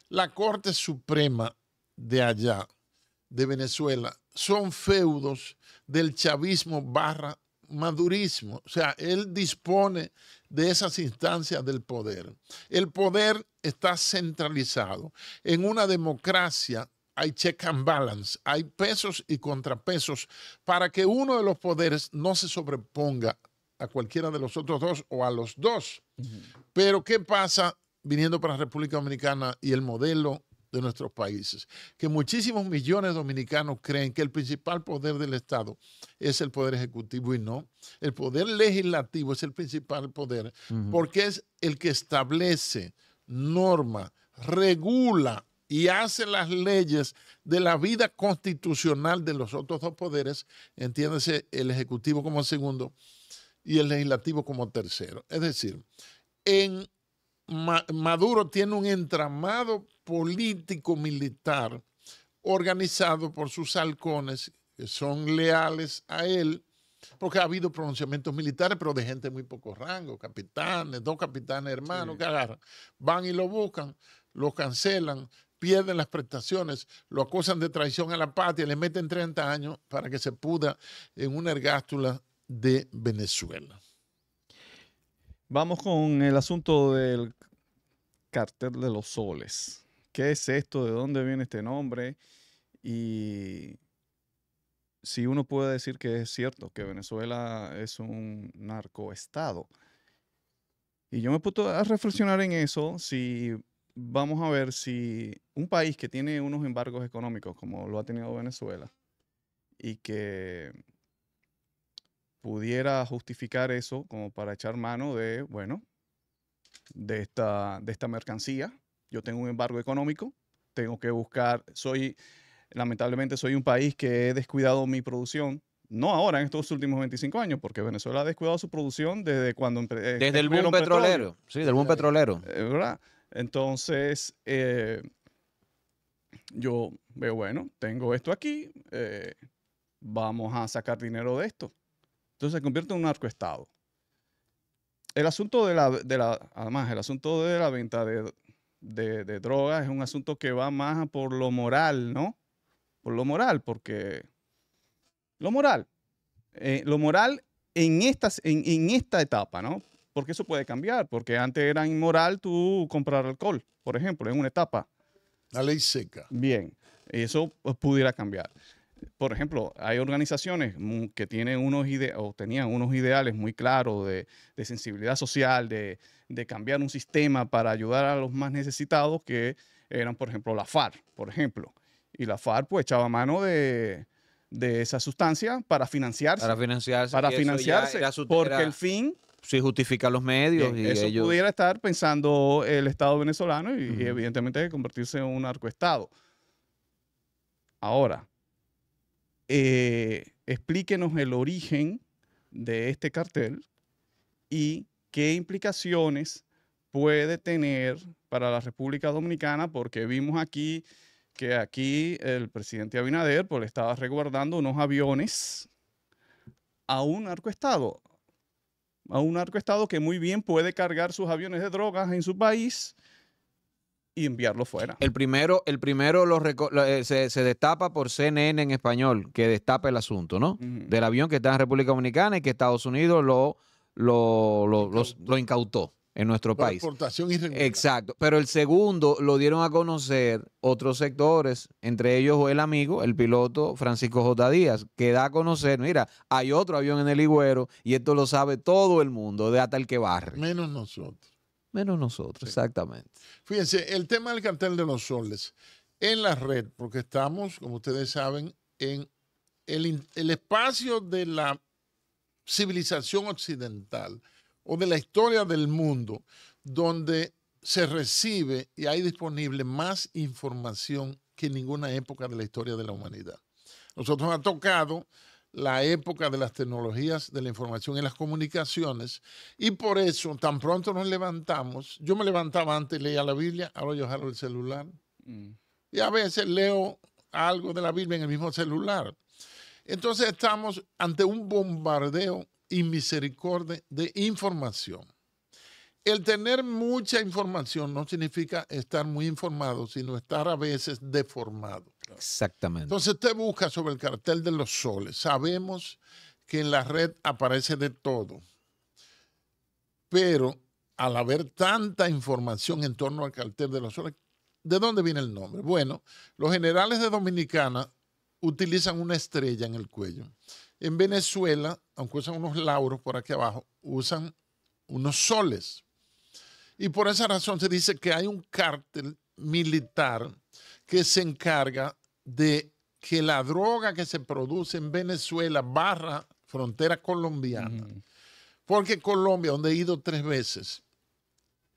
la Corte Suprema de allá, de Venezuela, son feudos del chavismo barra madurismo, o sea, él dispone de esas instancias del poder. El poder está centralizado. En una democracia hay check and balance, hay pesos y contrapesos para que uno de los poderes no se sobreponga a cualquiera de los otros dos o a los dos. Pero ¿qué pasa viniendo para la República Dominicana y el modelo de nuestros países. Que muchísimos millones de dominicanos creen que el principal poder del Estado es el poder ejecutivo y no. El poder legislativo es el principal poder porque es el que establece, norma, regula y hace las leyes de la vida constitucional de los otros dos poderes, entiéndase el ejecutivo como segundo y el legislativo como tercero. Es decir, en Maduro tiene un entramado político militar organizado por sus halcones que son leales a él, porque ha habido pronunciamientos militares, pero de gente muy poco rango, capitanes, dos capitanes hermanos que agarran, van y lo buscan, lo cancelan, pierden las prestaciones, lo acusan de traición a la patria, le meten 30 años para que se puda en una ergástula de Venezuela. Vamos con el asunto del cartel de los soles. ¿Qué es esto? ¿De dónde viene este nombre? Y si uno puede decir que es cierto, que Venezuela es un narcoestado. Y yo me puse a reflexionar en eso, si vamos a ver si un país que tiene unos embargos económicos como lo ha tenido Venezuela y que pudiera justificar eso como para echar mano de, bueno, de esta, de esta mercancía. Yo tengo un embargo económico, tengo que buscar, soy, lamentablemente soy un país que he descuidado mi producción, no ahora en estos últimos 25 años, porque Venezuela ha descuidado su producción desde cuando... Eh, desde el boom petrolero, Sí, sí, del boom eh, petrolero. Eh, ¿Verdad? Entonces, yo veo, bueno, tengo esto aquí, vamos a sacar dinero de esto. Entonces se convierte en un narcoestado. El asunto de la, además, el asunto de la venta de, drogas es un asunto que va más por lo moral, ¿no? Por lo moral, porque lo moral, eh, lo moral en, estas, en, esta etapa, ¿no? Porque eso puede cambiar, porque antes era inmoral tú comprar alcohol, por ejemplo, en una etapa. La ley seca. Bien, eso pues, pudiera cambiar por ejemplo, hay organizaciones mm, que tienen unos o tenían unos ideales muy claros de, sensibilidad social, de, cambiar un sistema para ayudar a los más necesitados, que eran, por ejemplo, la FARC, por ejemplo. Y la FARC pues echaba mano de, esa sustancia para financiarse. Para financiarse. Para financiarse. porque el fin... Sí, justifica los medios. Eh, eso pudiera estar pensando el Estado venezolano y, evidentemente convertirse en un estado Ahora, eh, explíquenos el origen de este cartel y qué implicaciones puede tener para la República Dominicana, porque vimos aquí que aquí el presidente Abinader por pues, le estaba resguardando unos aviones a un narcoestado, a un narcoestado que muy bien puede cargar sus aviones de drogas en su país y enviarlo fuera. El primero, el primero lo eh, se, destapa por CNN en español, que destapa el asunto, ¿no? Del avión que está en República Dominicana y que Estados Unidos lo, lo, incautó en nuestro país. Exportación Exacto. Pero el segundo lo dieron a conocer otros sectores, entre ellos el amigo, el piloto Francisco J. Díaz, que da a conocer, mira, hay otro avión en el Iguero y esto lo sabe todo el mundo, de hasta el que barre. Menos nosotros. Menos nosotros, exactamente. Fíjense, el tema del cartel de los soles en la red, porque estamos, como ustedes saben, en el, el espacio de la civilización occidental o de la historia del mundo, donde se recibe y hay disponible más información que en ninguna época de la historia de la humanidad. Nosotros nos ha tocado la época de las tecnologías de la información y las comunicaciones, y por eso tan pronto nos levantamos, yo me levantaba antes y leía la Biblia, ahora yo jalo el celular, mm. y a veces leo algo de la Biblia en el mismo celular. Entonces estamos ante un bombardeo y misericordia de información el tener mucha información no significa estar muy informado, sino estar a veces deformado. Exactamente. Entonces usted busca sobre el cartel de los soles. Sabemos que en la red aparece de todo, pero al haber tanta información en torno al cartel de los soles, ¿de dónde viene el nombre? Bueno, los generales de Dominicana utilizan una estrella en el cuello. En Venezuela, aunque usan unos lauros por aquí abajo, usan unos soles y por esa razón se dice que hay un cártel militar que se encarga de que la droga que se produce en Venezuela barra frontera colombiana. Porque Colombia, donde he ido tres veces,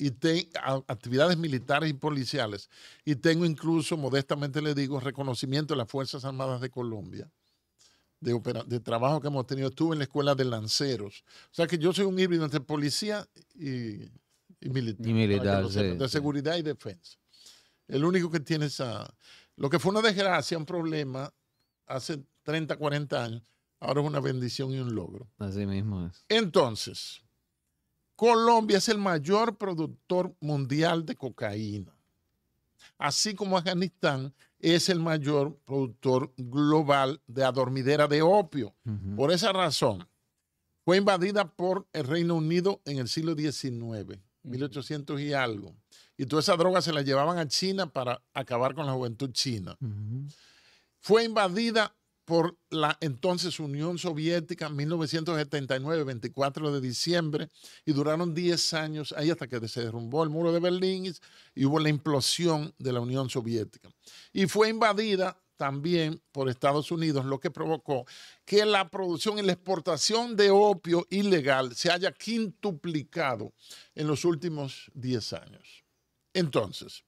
y tengo actividades militares y policiales, y tengo incluso, modestamente le digo, reconocimiento de las Fuerzas Armadas de Colombia, de, de trabajo que hemos tenido. Estuve en la escuela de lanceros. O sea que yo soy un híbrido entre policía y y militar. de seguridad y defensa. El único que tiene esa... Lo que fue una desgracia, un problema, hace 30, 40 años, ahora es una bendición y un logro. Así mismo es. Entonces, Colombia es el mayor productor mundial de cocaína, así como Afganistán es el mayor productor global de adormidera de opio. Por esa razón, fue invadida por el Reino Unido en el siglo XIX. 1800 y algo. Y toda esa droga se la llevaban a China para acabar con la juventud china. Fue invadida por la entonces Unión Soviética en 1979, 24 de diciembre, y duraron 10 años ahí hasta que se derrumbó el muro de Berlín y hubo la implosión de la Unión Soviética. Y fue invadida también por Estados Unidos, lo que provocó que la producción y la exportación de opio ilegal se haya quintuplicado en los últimos 10 años. Entonces,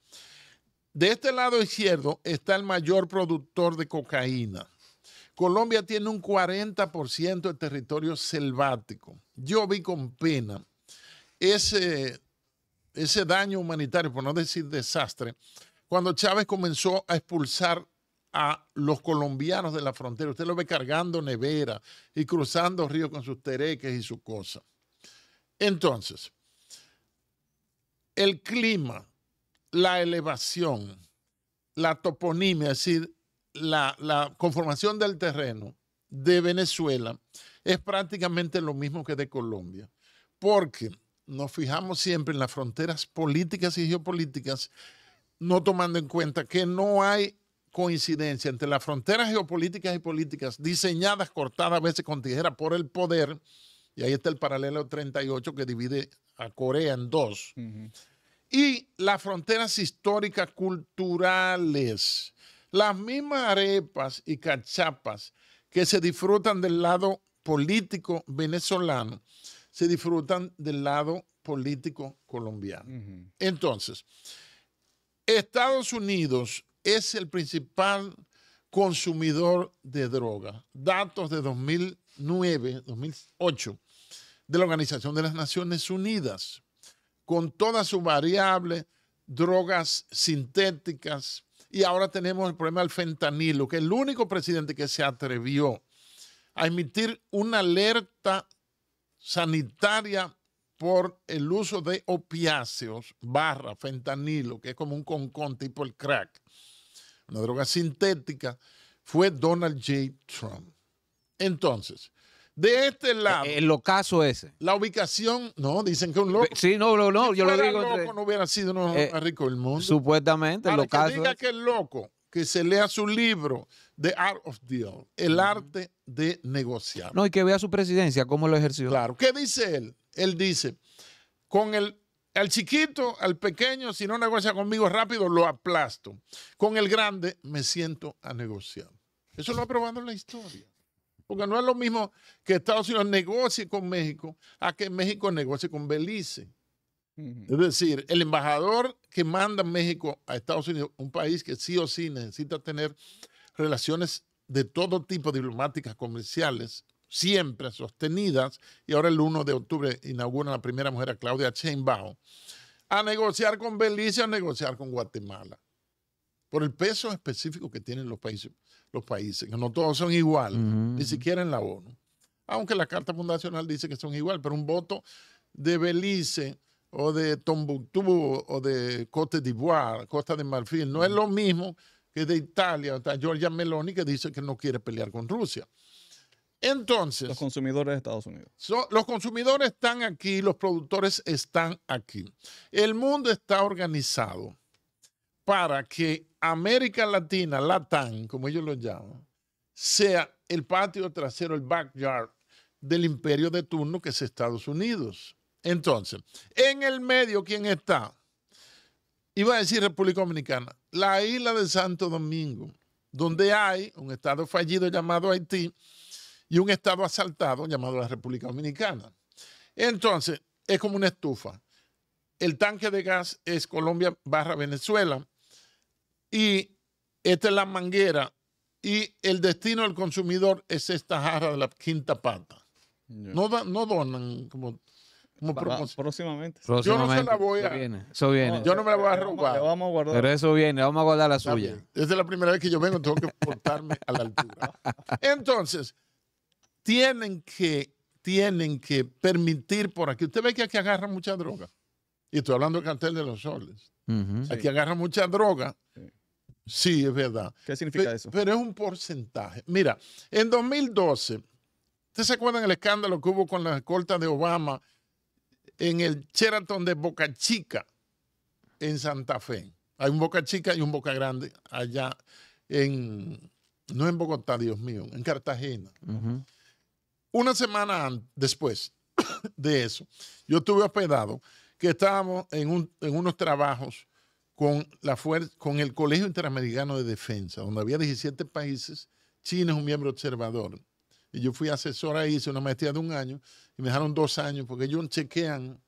de este lado izquierdo está el mayor productor de cocaína. Colombia tiene un 40% de territorio selvático. Yo vi con pena ese, ese daño humanitario, por no decir desastre, cuando Chávez comenzó a expulsar a los colombianos de la frontera. Usted lo ve cargando nevera y cruzando ríos con sus tereques y su cosa Entonces, el clima, la elevación, la toponimia, es decir, la conformación del terreno de Venezuela es prácticamente lo mismo que de Colombia, porque nos fijamos siempre en las fronteras políticas y geopolíticas, no tomando en cuenta que no hay coincidencia entre las fronteras geopolíticas y políticas diseñadas, cortadas a veces con tijera por el poder, y ahí está el paralelo 38 que divide a Corea en dos, y las fronteras históricas culturales, las mismas arepas y cachapas que se disfrutan del lado político venezolano, se disfrutan del lado político colombiano. Entonces, Estados Unidos es el principal consumidor de drogas. Datos de 2009, 2008, de la Organización de las Naciones Unidas, con toda su variable, drogas sintéticas, y ahora tenemos el problema del fentanilo, que es el único presidente que se atrevió a emitir una alerta sanitaria por el uso de opiáceos, barra, fentanilo, que es como un concón tipo el crack una droga sintética, fue Donald J. Trump. Entonces, de este eh, lado. El ocaso ese. La ubicación, no, dicen que un loco. Sí, no, no, no yo lo digo. loco no hubiera sido eh, más rico del mundo. Supuestamente, el ocaso. Que diga que el loco, que se lea su libro, The Art of Deal, el arte de negociar. No, y que vea su presidencia, cómo lo ejerció. Claro. ¿Qué dice él? Él dice, con el al chiquito, al pequeño, si no negocia conmigo rápido, lo aplasto. Con el grande me siento a negociar. Eso lo ha probado la historia. Porque no es lo mismo que Estados Unidos negocie con México a que México negocie con Belice. Es decir, el embajador que manda México a Estados Unidos, un país que sí o sí necesita tener relaciones de todo tipo, diplomáticas, comerciales, siempre sostenidas, y ahora el 1 de octubre inaugura la primera mujer, Claudia Sheinbaum, a negociar con Belice, a negociar con Guatemala, por el peso específico que tienen los países, los países que no todos son iguales, ni siquiera en la ONU. Aunque la Carta Fundacional dice que son iguales, pero un voto de Belice o de Tombuctú o de Cote d'Ivoire, Costa de Marfil, no es lo mismo que de Italia, o Georgia Meloni que dice que no quiere pelear con Rusia. Entonces. Los consumidores de Estados Unidos. los consumidores están aquí, los productores están aquí. El mundo está organizado para que América Latina, Latam, como ellos lo llaman, sea el patio trasero, el backyard del imperio de turno que es Estados Unidos. Entonces, en el medio, ¿quién está? Iba a decir República Dominicana, la isla de Santo Domingo, donde hay un estado fallido llamado Haití, y un estado asaltado llamado la República Dominicana. Entonces, es como una estufa. El tanque de gas es Colombia barra Venezuela y esta es la manguera y el destino del consumidor es esta jarra de la quinta pata. No, no donan como como próximamente. Yo no se la voy a. viene. yo no me la voy a robar. a guardar. Pero eso viene, vamos a guardar la suya. Esta es la primera vez que yo vengo, tengo que portarme a la altura. Entonces, tienen que, tienen que permitir por aquí. Usted ve que aquí agarra mucha droga. Y estoy hablando del cartel de los soles. Aquí agarra mucha droga. Sí. es verdad. ¿Qué significa eso? Pero es un porcentaje. Mira, en 2012, ¿ustedes se acuerdan el escándalo que hubo con la escolta de Obama en el Sheraton de Boca Chica, en Santa Fe? Hay un Boca Chica y un Boca Grande allá en, no en Bogotá, Dios mío, en Cartagena. Una semana después de eso, yo estuve hospedado que estábamos en, unos trabajos con, el Colegio Interamericano de Defensa, donde había 17 países, China es un miembro observador. Y yo fui asesor ahí, hice una maestría de un año y me dejaron dos años porque ellos chequean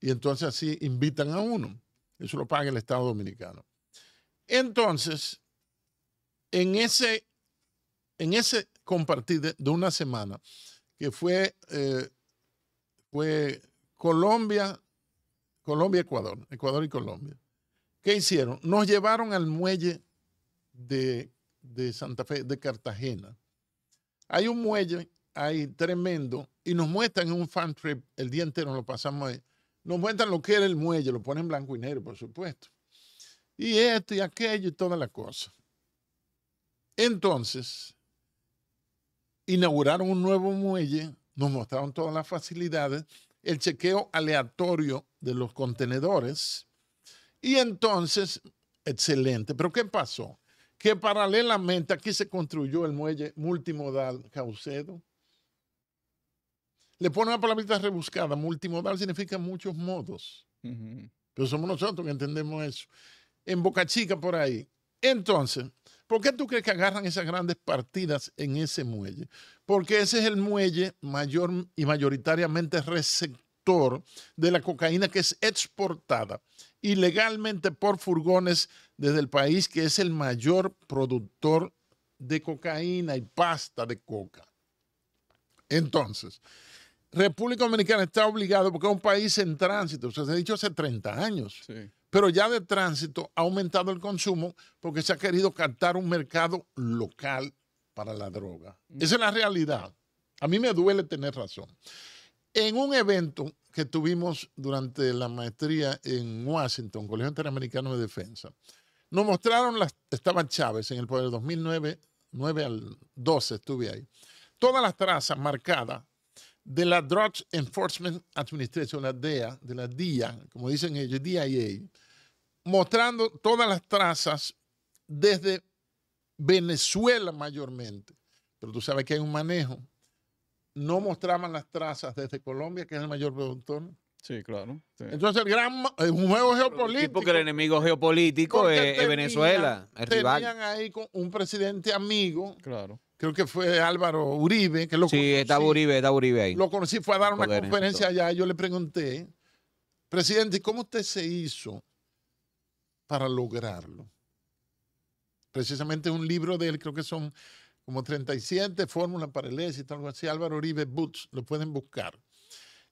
y entonces así invitan a uno. Eso lo paga el Estado Dominicano. Entonces, en ese, en ese compartir de, una semana, que eh, fue, Colombia, Colombia, Ecuador, Ecuador y Colombia. ¿Qué hicieron? Nos llevaron al muelle de, de Santa Fe, de Cartagena. Hay un muelle ahí tremendo y nos muestran en un fan trip, el día entero lo pasamos ahí, nos muestran lo que era el muelle, lo ponen blanco y negro, por supuesto. Y esto y aquello y toda la cosa. Entonces, inauguraron un nuevo muelle, nos mostraron todas las facilidades, el chequeo aleatorio de los contenedores. Y entonces, excelente, pero ¿qué pasó? Que paralelamente aquí se construyó el muelle multimodal Caucedo. Le pone una palabrita rebuscada, multimodal significa muchos modos. Pero somos nosotros que entendemos eso. En Boca Chica por ahí, entonces, ¿por qué tú crees que agarran esas grandes partidas en ese muelle? Porque ese es el muelle mayor y mayoritariamente receptor de la cocaína que es exportada ilegalmente por furgones desde el país que es el mayor productor de cocaína y pasta de coca. Entonces, República Dominicana está obligado, porque es un país en tránsito, se ha dicho hace 30 años, sí pero ya de tránsito ha aumentado el consumo porque se ha querido captar un mercado local para la droga. Mm. Esa es la realidad. A mí me duele tener razón. En un evento que tuvimos durante la maestría en Washington, Colegio Interamericano de Defensa, nos mostraron, las, estaba Chávez en el poder 2009, 9 al 12 estuve ahí, todas las trazas marcadas de la Drug Enforcement Administration, la DEA, de la DIA, como dicen ellos, DIA, mostrando todas las trazas desde Venezuela mayormente. Pero tú sabes que hay un manejo. No mostraban las trazas desde Colombia, que es el mayor productor. Sí, claro. Entonces el gran eh, un juego geopolítico. porque el enemigo geopolítico es, Venezuela, el rival. ahí con un presidente amigo. Claro. Creo que fue Álvaro Uribe, que lo Sí, conocí, estaba Uribe, estaba Uribe ahí. Lo conocí, fue a dar una conferencia allá. Yo le pregunté, presidente, ¿cómo usted se hizo para lograrlo. Precisamente un libro de él, creo que son como 37 fórmulas para el éxito, algo así, Álvaro Uribe Boots, lo pueden buscar.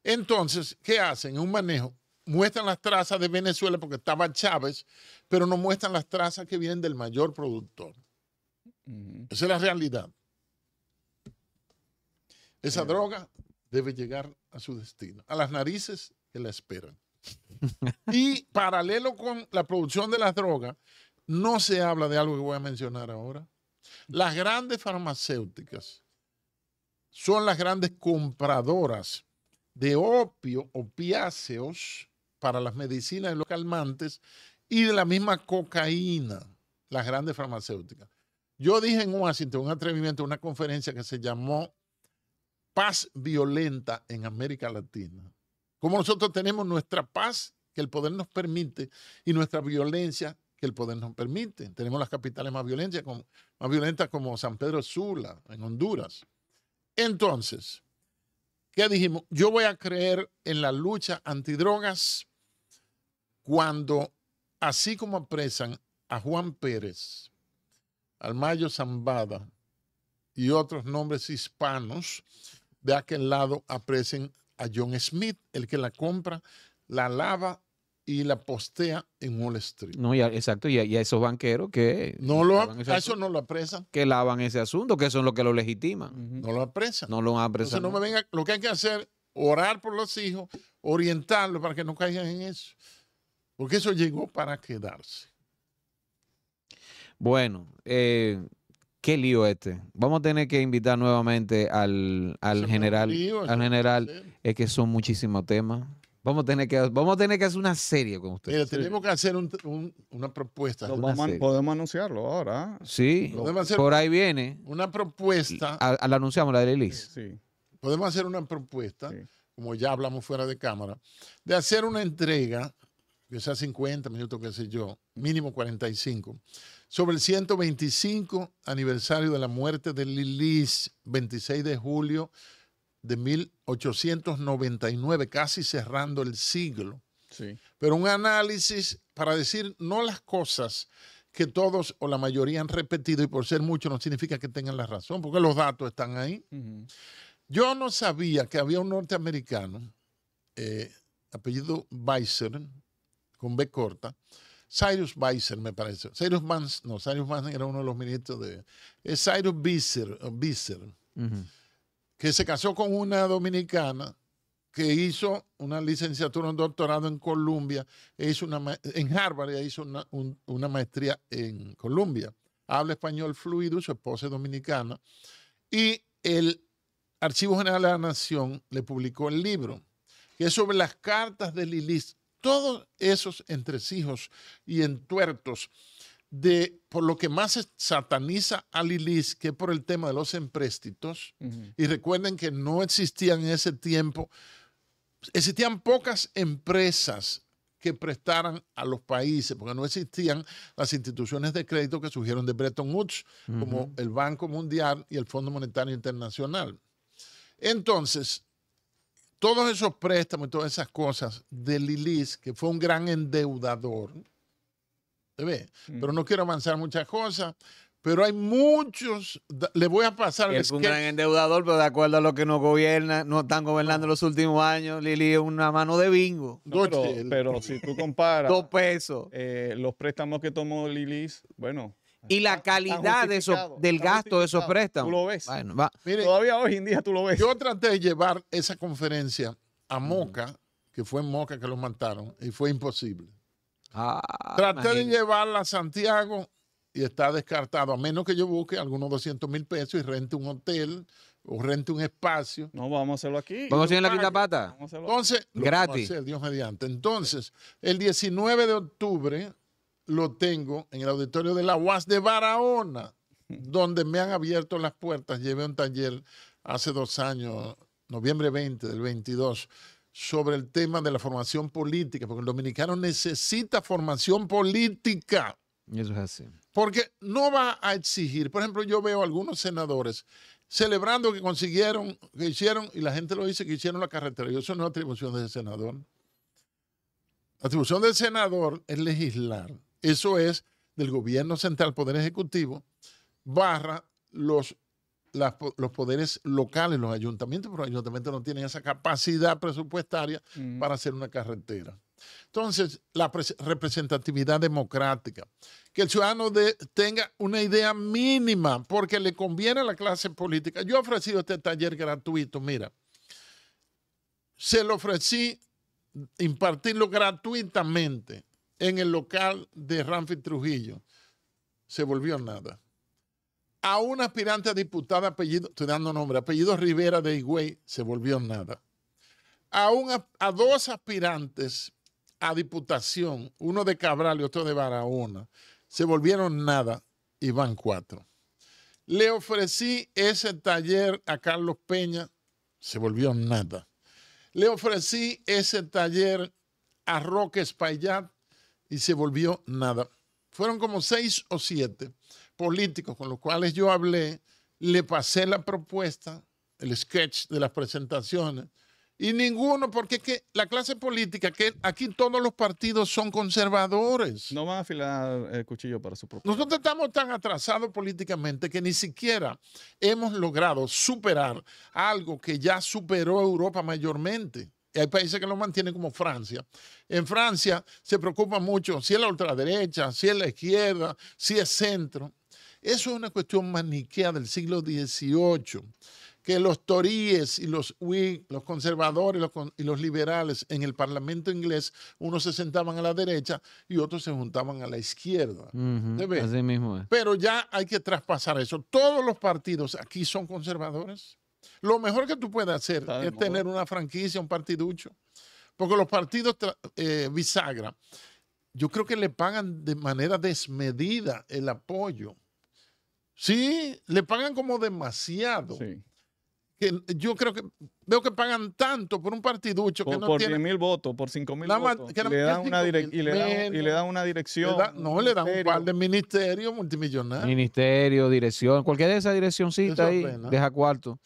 Entonces, ¿qué hacen? Un manejo. Muestran las trazas de Venezuela porque estaba Chávez, pero no muestran las trazas que vienen del mayor productor. Esa es la realidad. Esa droga debe llegar a su destino, a las narices que la esperan y paralelo con la producción de las drogas, no se habla de algo que voy a mencionar ahora. Las grandes farmacéuticas son las grandes compradoras de opio, opiáceos para las medicinas y los calmantes y de la misma cocaína, las grandes farmacéuticas. Yo dije en Washington un atrevimiento, una conferencia que se llamó Paz Violenta en América Latina. Como nosotros tenemos nuestra paz que el poder nos permite y nuestra violencia que el poder nos permite. Tenemos las capitales más violentas como, más violentas como San Pedro Sula, en Honduras. Entonces, ¿qué dijimos? Yo voy a creer en la lucha antidrogas cuando, así como apresan a Juan Pérez, al Mayo Zambada y otros nombres hispanos, de aquel lado apresen a John Smith, el que la compra, la lava y la postea en Wall Street. No, y exacto, y a, esos banqueros que... No lo, a eso no lo apresan. Que lavan ese asunto, que eso es lo que lo legitima. No lo apresan. No lo apresan. no lo que hay que hacer, orar por los hijos, orientarlos para que no caigan en eso. Porque eso llegó para quedarse. Bueno, eh, qué lío este. Vamos a tener que invitar nuevamente al, general. al general. Es que son muchísimos temas. Vamos a tener que, vamos a tener que hacer una serie con ustedes. tenemos que hacer una propuesta. podemos anunciarlo ahora. ¿ah? Sí. por ahí viene. Una propuesta. A, la anunciamos, la de Sí, Podemos hacer una propuesta, como ya hablamos fuera de cámara, de hacer una entrega, que sea 50 minutos, qué sé yo, mínimo 45 sobre el 125 aniversario de la muerte de Lilis, 26 de julio de 1899, casi cerrando el siglo. Pero un análisis para decir no las cosas que todos o la mayoría han repetido y por ser muchos no significa que tengan la razón, porque los datos están ahí. Yo no sabía que había un norteamericano, eh, apellido Weiser, con B corta, Cyrus Weiser, me parece. Cyrus Mans, no, Cyrus Mans era uno de los ministros de. Es Cyrus Bisser, eh, que se casó con una dominicana que hizo una licenciatura, un doctorado en Colombia, e una, en Harvard, hizo una, una maestría en Colombia. Habla español fluido, su esposa es dominicana. Y el Archivo General de la Nación le publicó el libro, que es sobre las cartas de Lilith todos esos entresijos y entuertos de por lo que más sataniza a Lilis, que por el tema de los empréstitos. Y recuerden que no existían en ese tiempo, existían pocas empresas que prestaran a los países, porque no existían las instituciones de crédito que surgieron de Bretton Woods, como el Banco Mundial y el Fondo Monetario Internacional. Entonces, todos esos préstamos y todas esas cosas de Lilis, que fue un gran endeudador, ¿te ve? Mm. Pero no quiero avanzar muchas cosas, pero hay muchos. Le voy a pasar. es un gran endeudador, pero de acuerdo a lo que nos gobierna, no están gobernando los últimos años, Lili es una mano de bingo. pero, si tú comparas. Dos pesos. Eh, los préstamos que tomó Lilis, bueno, y la calidad de del gasto de esos préstamos. Tú lo ves. Todavía hoy en día tú lo ves. Yo traté de llevar esa conferencia a Moca, que fue en Moca que lo mataron, y fue imposible. Ah, traté de llevarla a Santiago y está descartado, a menos que yo busque algunos 200 mil pesos y rente un hotel o rente un espacio. No, vamos a hacerlo aquí. ¿Vamos a en la quinta pata? Entonces, gratis. Hacer, Dios mediante. Entonces, el 19 de octubre lo tengo en el auditorio de la UAS de Barahona, donde me han abierto las puertas. Llevé un taller hace dos años, noviembre 20 del 22, sobre el tema de la formación política, porque el dominicano necesita formación política. Eso es así. Porque no va a exigir, por ejemplo, yo veo algunos senadores celebrando que consiguieron, que hicieron, y la gente lo dice que hicieron la carretera. Y eso no es atribución del senador. La atribución del senador es legislar. Eso es del gobierno central, poder ejecutivo, barra los, los poderes locales, los ayuntamientos, porque los ayuntamientos no tienen esa capacidad presupuestaria mm. para hacer una carretera. Entonces, la representatividad democrática, que el ciudadano tenga una idea mínima, porque le conviene a la clase política. Yo he ofrecido este taller gratuito, mira, se lo ofrecí impartirlo gratuitamente en el local de Ramfit Trujillo. Se volvió nada. A un aspirante a diputada, apellido, estoy dando nombre, apellido Rivera de Higüey, se volvió nada. A, a dos aspirantes a diputación, uno de Cabral y otro de Barahona, se volvieron nada y van cuatro. Le ofrecí ese taller a Carlos Peña, se volvió nada. Le ofrecí ese taller a Roque Espaillat, y se volvió nada. Fueron como seis o siete políticos con los cuales yo hablé, le pasé la propuesta, el sketch de las presentaciones, y ninguno, porque que la clase política, que aquí todos los partidos son conservadores. No va a afilar el cuchillo para su propio. Nosotros estamos tan atrasados políticamente que ni siquiera hemos logrado superar algo que ya superó Europa mayormente hay países que lo mantienen como Francia. En Francia se preocupa mucho si es la ultraderecha, si es la izquierda, si es centro. Eso es una cuestión maniquea del siglo XVIII, que los toríes y los los conservadores y los liberales en el Parlamento inglés, unos se sentaban a la derecha y otros se juntaban a la izquierda. así mismo Pero ya hay que traspasar eso. Todos los partidos aquí son conservadores lo mejor que tú puedes hacer es tener una franquicia, un partiducho. Porque los partidos eh, bisagra, yo creo que le pagan de manera desmedida el apoyo. Sí, le pagan como demasiado. Que yo creo que veo que pagan tanto por un partiducho por, que tiene, mil votos, por cinco mil votos. le una y, le dan, una dirección. no, le dan un par de ministerio multimillonario Ministerio, dirección, cualquiera de esas direccioncitas ahí, deja cuarto.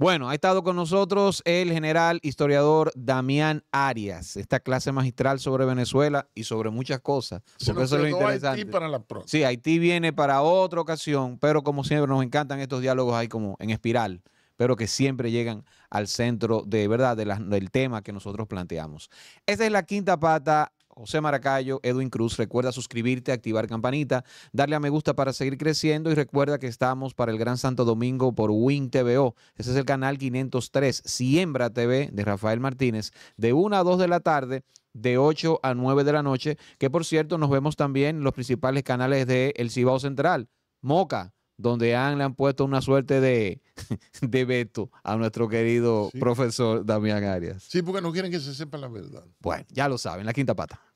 Bueno, ha estado con nosotros el general historiador Damián Arias, esta clase magistral sobre Venezuela y sobre muchas cosas. Porque eso es lo interesante. para la Sí, Haití viene para otra ocasión, pero como siempre nos encantan estos diálogos ahí como en espiral pero que siempre llegan al centro de verdad del tema que nosotros planteamos. Esa es la quinta pata José Maracayo, Edwin Cruz. Recuerda suscribirte, activar campanita, darle a me gusta para seguir creciendo y recuerda que estamos para el Gran Santo Domingo por Win TVO. Ese es el canal 503, Siembra TV de Rafael Martínez, de 1 a 2 de la tarde de 8 a 9 de la noche, que por cierto nos vemos también en los principales canales de El Cibao Central, Moca, donde han, le han puesto una suerte de, de veto a nuestro querido profesor Damián Arias. Sí, porque no quieren que se sepa la verdad. Bueno, ya lo saben, la quinta pata.